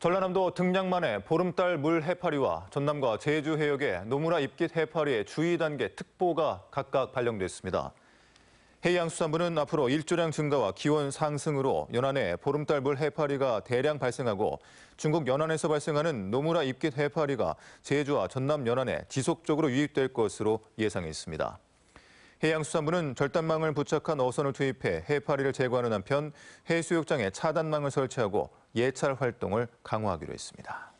전라남도 등량만의 보름달 물 해파리와 전남과 제주 해역의 노무라 입깃 해파리의 주의 단계 특보가 각각 발령됐습니다. 해양수산부는 앞으로 일조량 증가와 기온 상승으로 연안에 보름달 물 해파리가 대량 발생하고 중국 연안에서 발생하는 노무라 입깃 해파리가 제주와 전남 연안에 지속적으로 유입될 것으로 예상했습니다. 해양수산부는 절단망을 부착한 어선을 투입해 해파리를 제거하는 한편 해수욕장에 차단망을 설치하고 예찰 활동을 강화하기로 했습니다.